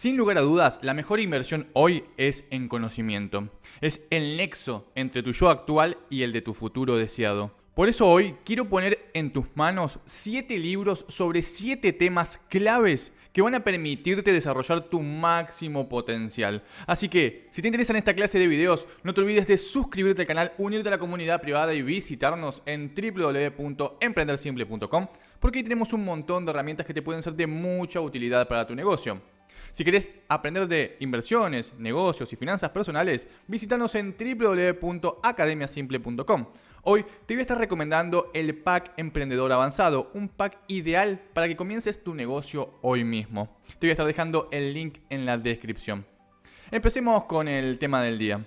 Sin lugar a dudas, la mejor inversión hoy es en conocimiento. Es el nexo entre tu yo actual y el de tu futuro deseado. Por eso hoy quiero poner en tus manos 7 libros sobre 7 temas claves que van a permitirte desarrollar tu máximo potencial. Así que, si te interesan esta clase de videos, no te olvides de suscribirte al canal, unirte a la comunidad privada y visitarnos en www.emprendersimple.com porque ahí tenemos un montón de herramientas que te pueden ser de mucha utilidad para tu negocio. Si querés aprender de inversiones, negocios y finanzas personales, visítanos en www.academiasimple.com. Hoy te voy a estar recomendando el pack Emprendedor Avanzado, un pack ideal para que comiences tu negocio hoy mismo. Te voy a estar dejando el link en la descripción. Empecemos con el tema del día.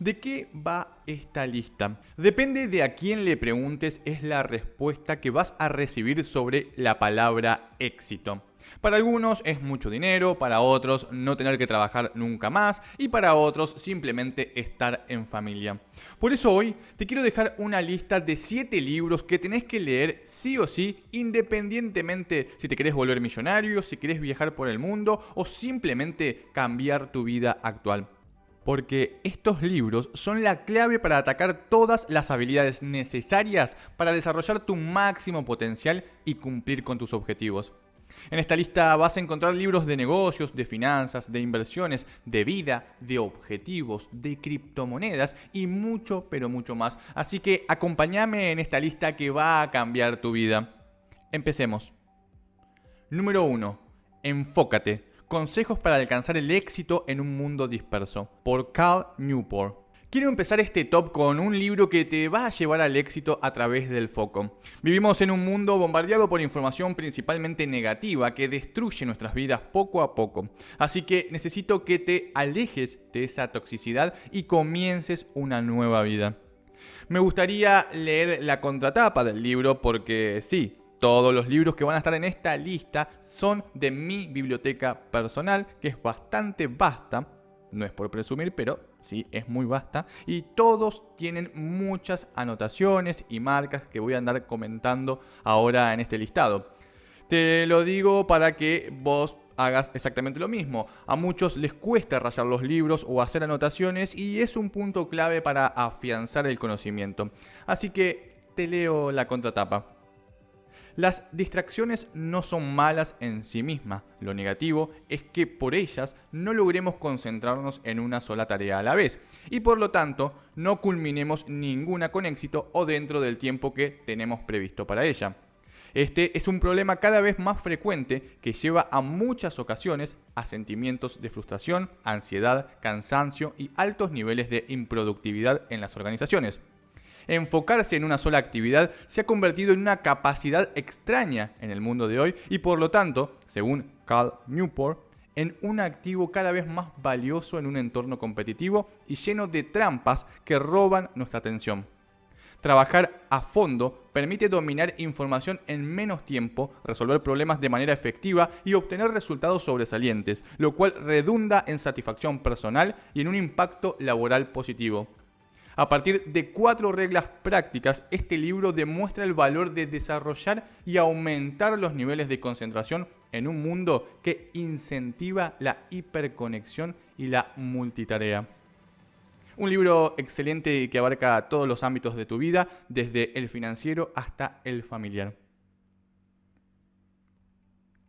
¿De qué va esta lista? Depende de a quién le preguntes es la respuesta que vas a recibir sobre la palabra éxito. Para algunos es mucho dinero, para otros no tener que trabajar nunca más y para otros simplemente estar en familia. Por eso hoy te quiero dejar una lista de 7 libros que tenés que leer sí o sí, independientemente si te querés volver millonario, si querés viajar por el mundo o simplemente cambiar tu vida actual porque estos libros son la clave para atacar todas las habilidades necesarias para desarrollar tu máximo potencial y cumplir con tus objetivos. En esta lista vas a encontrar libros de negocios, de finanzas, de inversiones, de vida, de objetivos, de criptomonedas y mucho, pero mucho más. Así que acompáñame en esta lista que va a cambiar tu vida. Empecemos. Número 1. Enfócate. Consejos para alcanzar el éxito en un mundo disperso. Por Carl Newport. Quiero empezar este top con un libro que te va a llevar al éxito a través del foco. Vivimos en un mundo bombardeado por información principalmente negativa que destruye nuestras vidas poco a poco. Así que necesito que te alejes de esa toxicidad y comiences una nueva vida. Me gustaría leer la contratapa del libro porque sí, todos los libros que van a estar en esta lista son de mi biblioteca personal, que es bastante vasta, no es por presumir, pero ¿sí? es muy vasta y todos tienen muchas anotaciones y marcas que voy a andar comentando ahora en este listado. Te lo digo para que vos hagas exactamente lo mismo. A muchos les cuesta rayar los libros o hacer anotaciones y es un punto clave para afianzar el conocimiento. Así que te leo la contratapa. Las distracciones no son malas en sí mismas, lo negativo es que por ellas no logremos concentrarnos en una sola tarea a la vez y por lo tanto no culminemos ninguna con éxito o dentro del tiempo que tenemos previsto para ella. Este es un problema cada vez más frecuente que lleva a muchas ocasiones a sentimientos de frustración, ansiedad, cansancio y altos niveles de improductividad en las organizaciones enfocarse en una sola actividad se ha convertido en una capacidad extraña en el mundo de hoy y por lo tanto, según Carl Newport, en un activo cada vez más valioso en un entorno competitivo y lleno de trampas que roban nuestra atención. Trabajar a fondo permite dominar información en menos tiempo, resolver problemas de manera efectiva y obtener resultados sobresalientes, lo cual redunda en satisfacción personal y en un impacto laboral positivo. A partir de cuatro reglas prácticas, este libro demuestra el valor de desarrollar y aumentar los niveles de concentración en un mundo que incentiva la hiperconexión y la multitarea. Un libro excelente que abarca todos los ámbitos de tu vida, desde el financiero hasta el familiar.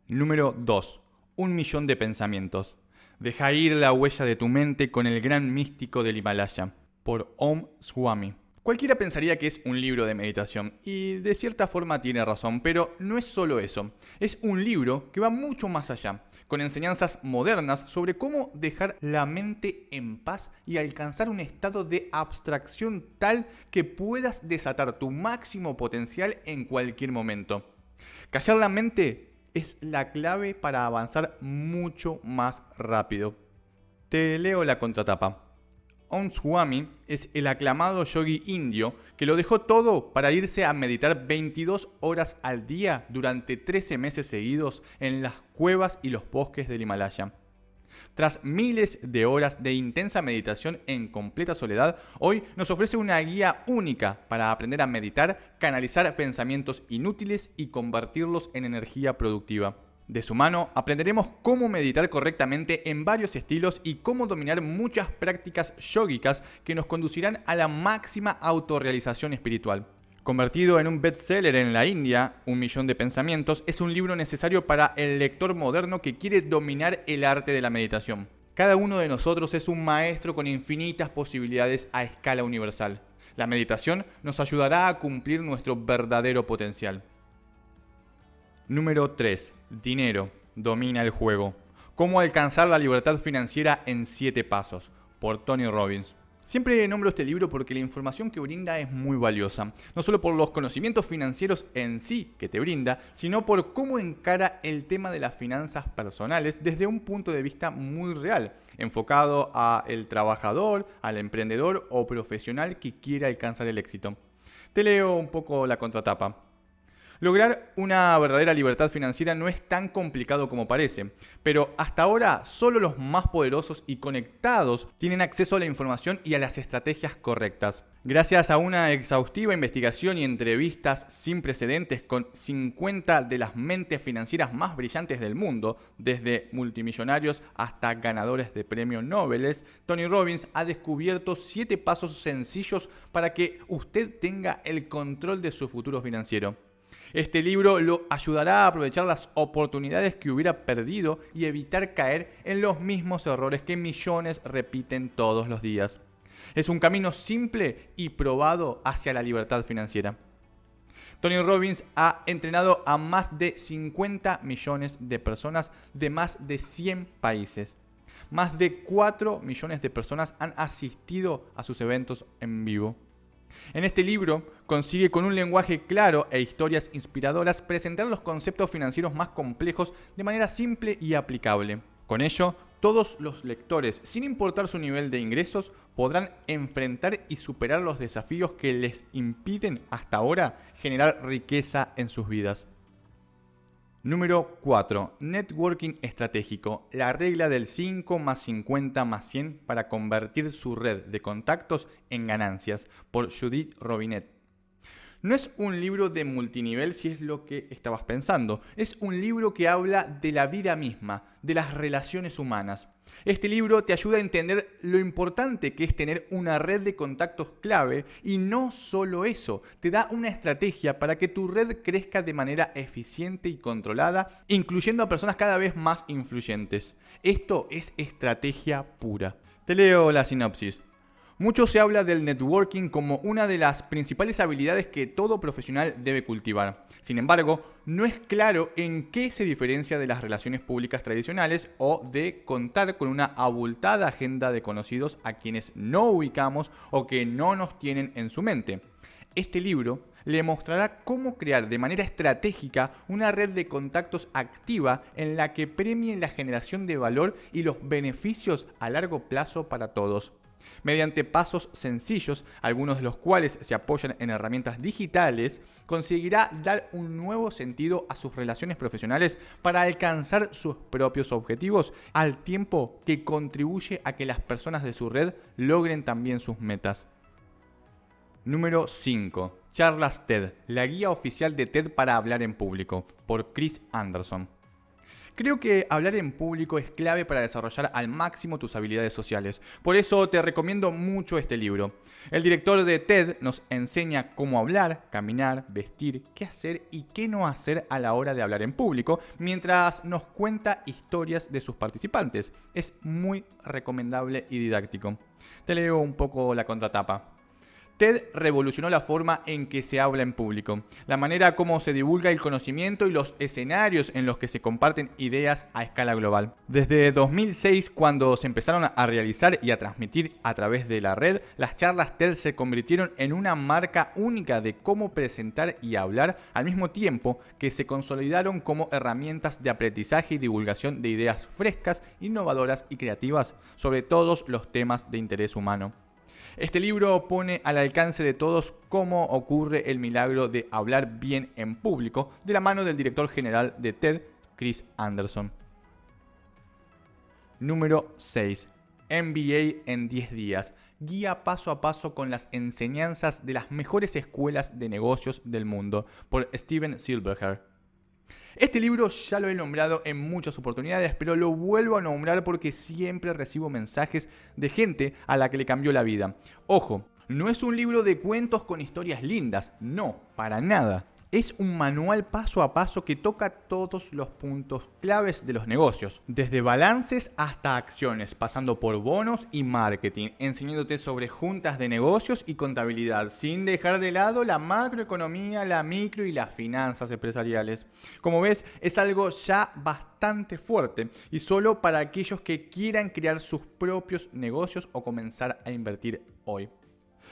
Número 2. Un millón de pensamientos. Deja ir la huella de tu mente con el gran místico del Himalaya por Om Swami. Cualquiera pensaría que es un libro de meditación y de cierta forma tiene razón, pero no es solo eso. Es un libro que va mucho más allá, con enseñanzas modernas sobre cómo dejar la mente en paz y alcanzar un estado de abstracción tal que puedas desatar tu máximo potencial en cualquier momento. Callar la mente es la clave para avanzar mucho más rápido. Te leo la contratapa. Swami es el aclamado yogi indio que lo dejó todo para irse a meditar 22 horas al día durante 13 meses seguidos en las cuevas y los bosques del Himalaya. Tras miles de horas de intensa meditación en completa soledad, hoy nos ofrece una guía única para aprender a meditar, canalizar pensamientos inútiles y convertirlos en energía productiva. De su mano aprenderemos cómo meditar correctamente en varios estilos y cómo dominar muchas prácticas yógicas que nos conducirán a la máxima autorrealización espiritual. Convertido en un bestseller en la India, Un Millón de Pensamientos es un libro necesario para el lector moderno que quiere dominar el arte de la meditación. Cada uno de nosotros es un maestro con infinitas posibilidades a escala universal. La meditación nos ayudará a cumplir nuestro verdadero potencial. Número 3. Dinero. Domina el juego. Cómo alcanzar la libertad financiera en 7 pasos, por Tony Robbins. Siempre nombro este libro porque la información que brinda es muy valiosa, no solo por los conocimientos financieros en sí que te brinda, sino por cómo encara el tema de las finanzas personales desde un punto de vista muy real, enfocado a el trabajador, al emprendedor o profesional que quiere alcanzar el éxito. Te leo un poco la contratapa. Lograr una verdadera libertad financiera no es tan complicado como parece, pero hasta ahora solo los más poderosos y conectados tienen acceso a la información y a las estrategias correctas. Gracias a una exhaustiva investigación y entrevistas sin precedentes con 50 de las mentes financieras más brillantes del mundo, desde multimillonarios hasta ganadores de premios Nobel, Tony Robbins ha descubierto 7 pasos sencillos para que usted tenga el control de su futuro financiero. Este libro lo ayudará a aprovechar las oportunidades que hubiera perdido y evitar caer en los mismos errores que millones repiten todos los días. Es un camino simple y probado hacia la libertad financiera. Tony Robbins ha entrenado a más de 50 millones de personas de más de 100 países. Más de 4 millones de personas han asistido a sus eventos en vivo. En este libro consigue con un lenguaje claro e historias inspiradoras presentar los conceptos financieros más complejos de manera simple y aplicable. Con ello, todos los lectores, sin importar su nivel de ingresos, podrán enfrentar y superar los desafíos que les impiden hasta ahora generar riqueza en sus vidas. Número 4. Networking estratégico. La regla del 5 más 50 más 100 para convertir su red de contactos en ganancias por Judith Robinet. No es un libro de multinivel si es lo que estabas pensando, es un libro que habla de la vida misma, de las relaciones humanas. Este libro te ayuda a entender lo importante que es tener una red de contactos clave y no solo eso, te da una estrategia para que tu red crezca de manera eficiente y controlada, incluyendo a personas cada vez más influyentes. Esto es estrategia pura. Te leo la sinopsis. Mucho se habla del networking como una de las principales habilidades que todo profesional debe cultivar. Sin embargo, no es claro en qué se diferencia de las relaciones públicas tradicionales o de contar con una abultada agenda de conocidos a quienes no ubicamos o que no nos tienen en su mente. Este libro le mostrará cómo crear de manera estratégica una red de contactos activa en la que premien la generación de valor y los beneficios a largo plazo para todos. Mediante pasos sencillos, algunos de los cuales se apoyan en herramientas digitales, conseguirá dar un nuevo sentido a sus relaciones profesionales para alcanzar sus propios objetivos al tiempo que contribuye a que las personas de su red logren también sus metas. Número 5. Charlas TED, la guía oficial de TED para hablar en público, por Chris Anderson. Creo que hablar en público es clave para desarrollar al máximo tus habilidades sociales. Por eso te recomiendo mucho este libro. El director de TED nos enseña cómo hablar, caminar, vestir, qué hacer y qué no hacer a la hora de hablar en público, mientras nos cuenta historias de sus participantes. Es muy recomendable y didáctico. Te leo un poco la contratapa. TED revolucionó la forma en que se habla en público, la manera como se divulga el conocimiento y los escenarios en los que se comparten ideas a escala global. Desde 2006, cuando se empezaron a realizar y a transmitir a través de la red, las charlas TED se convirtieron en una marca única de cómo presentar y hablar al mismo tiempo que se consolidaron como herramientas de aprendizaje y divulgación de ideas frescas, innovadoras y creativas sobre todos los temas de interés humano. Este libro pone al alcance de todos cómo ocurre el milagro de hablar bien en público de la mano del director general de TED, Chris Anderson. Número 6. MBA en 10 días. Guía paso a paso con las enseñanzas de las mejores escuelas de negocios del mundo por Steven Silberger. Este libro ya lo he nombrado en muchas oportunidades, pero lo vuelvo a nombrar porque siempre recibo mensajes de gente a la que le cambió la vida. Ojo, no es un libro de cuentos con historias lindas, no, para nada es un manual paso a paso que toca todos los puntos claves de los negocios, desde balances hasta acciones, pasando por bonos y marketing, enseñándote sobre juntas de negocios y contabilidad, sin dejar de lado la macroeconomía, la micro y las finanzas empresariales. Como ves, es algo ya bastante fuerte y solo para aquellos que quieran crear sus propios negocios o comenzar a invertir hoy.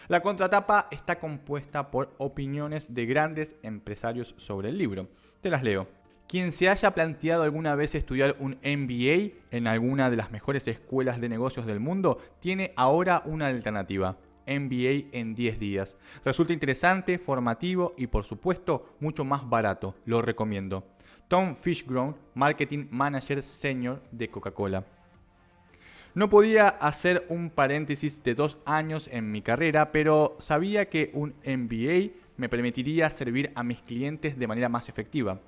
La contratapa está compuesta por opiniones de grandes empresarios sobre el libro. Te las leo. Quien se haya planteado alguna vez estudiar un MBA en alguna de las mejores escuelas de negocios del mundo, tiene ahora una alternativa. MBA en 10 días. Resulta interesante, formativo y por supuesto mucho más barato. Lo recomiendo. Tom Fishgrown, Marketing Manager Senior de Coca-Cola. No podía hacer un paréntesis de dos años en mi carrera, pero sabía que un MBA me permitiría servir a mis clientes de manera más efectiva.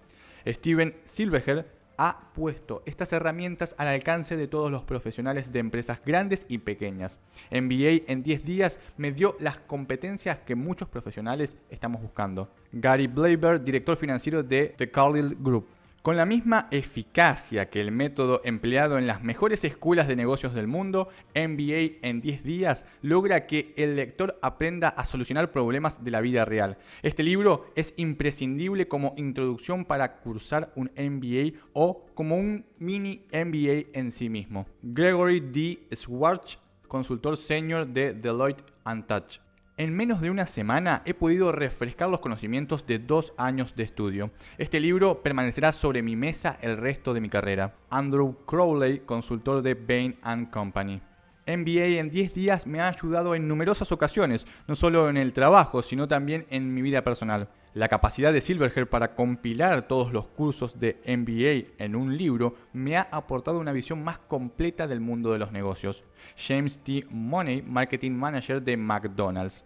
Steven Silveger ha puesto estas herramientas al alcance de todos los profesionales de empresas grandes y pequeñas. MBA en 10 días me dio las competencias que muchos profesionales estamos buscando. Gary Blaber, director financiero de The Carlyle Group. Con la misma eficacia que el método empleado en las mejores escuelas de negocios del mundo, MBA en 10 días logra que el lector aprenda a solucionar problemas de la vida real. Este libro es imprescindible como introducción para cursar un MBA o como un mini MBA en sí mismo. Gregory D. Schwartz, consultor senior de Deloitte Touch. En menos de una semana he podido refrescar los conocimientos de dos años de estudio. Este libro permanecerá sobre mi mesa el resto de mi carrera. Andrew Crowley, consultor de Bain ⁇ Company. MBA en 10 días me ha ayudado en numerosas ocasiones, no solo en el trabajo, sino también en mi vida personal. La capacidad de Silverger para compilar todos los cursos de MBA en un libro me ha aportado una visión más completa del mundo de los negocios. James T. Money, Marketing Manager de McDonald's.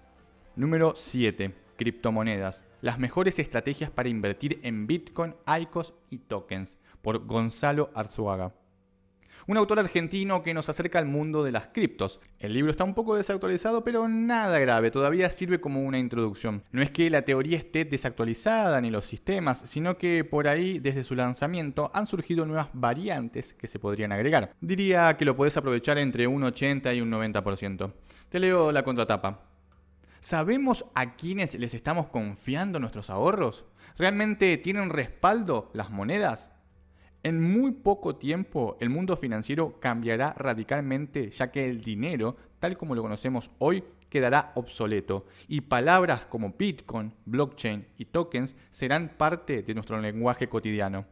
Número 7. Criptomonedas. Las mejores estrategias para invertir en Bitcoin, ICOs y tokens. Por Gonzalo Arzuaga un autor argentino que nos acerca al mundo de las criptos. El libro está un poco desactualizado, pero nada grave, todavía sirve como una introducción. No es que la teoría esté desactualizada ni los sistemas, sino que por ahí desde su lanzamiento han surgido nuevas variantes que se podrían agregar. Diría que lo podés aprovechar entre un 80 y un 90%. Te leo la contratapa. ¿Sabemos a quiénes les estamos confiando nuestros ahorros? ¿Realmente tienen respaldo las monedas? En muy poco tiempo el mundo financiero cambiará radicalmente ya que el dinero, tal como lo conocemos hoy, quedará obsoleto y palabras como Bitcoin, blockchain y tokens serán parte de nuestro lenguaje cotidiano.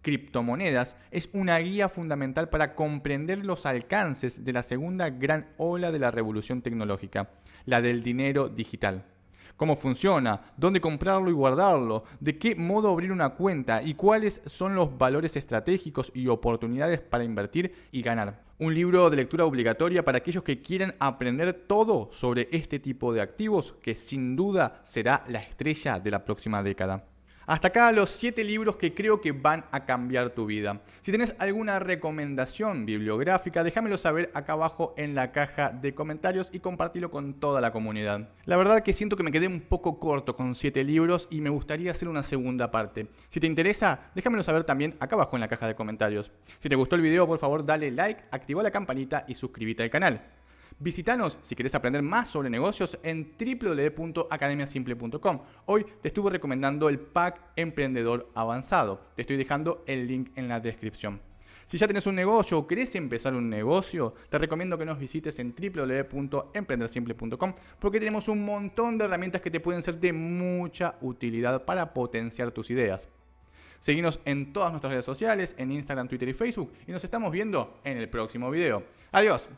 Criptomonedas es una guía fundamental para comprender los alcances de la segunda gran ola de la revolución tecnológica, la del dinero digital cómo funciona, dónde comprarlo y guardarlo, de qué modo abrir una cuenta y cuáles son los valores estratégicos y oportunidades para invertir y ganar. Un libro de lectura obligatoria para aquellos que quieran aprender todo sobre este tipo de activos que sin duda será la estrella de la próxima década. Hasta acá los 7 libros que creo que van a cambiar tu vida. Si tienes alguna recomendación bibliográfica, déjamelo saber acá abajo en la caja de comentarios y compartilo con toda la comunidad. La verdad que siento que me quedé un poco corto con 7 libros y me gustaría hacer una segunda parte. Si te interesa, déjamelo saber también acá abajo en la caja de comentarios. Si te gustó el video, por favor dale like, activa la campanita y suscríbete al canal. Visítanos si quieres aprender más sobre negocios en www.academiasimple.com. Hoy te estuve recomendando el pack emprendedor avanzado. Te estoy dejando el link en la descripción. Si ya tienes un negocio o querés empezar un negocio, te recomiendo que nos visites en www.emprendersimple.com porque tenemos un montón de herramientas que te pueden ser de mucha utilidad para potenciar tus ideas. seguimos en todas nuestras redes sociales, en Instagram, Twitter y Facebook y nos estamos viendo en el próximo video. Adiós.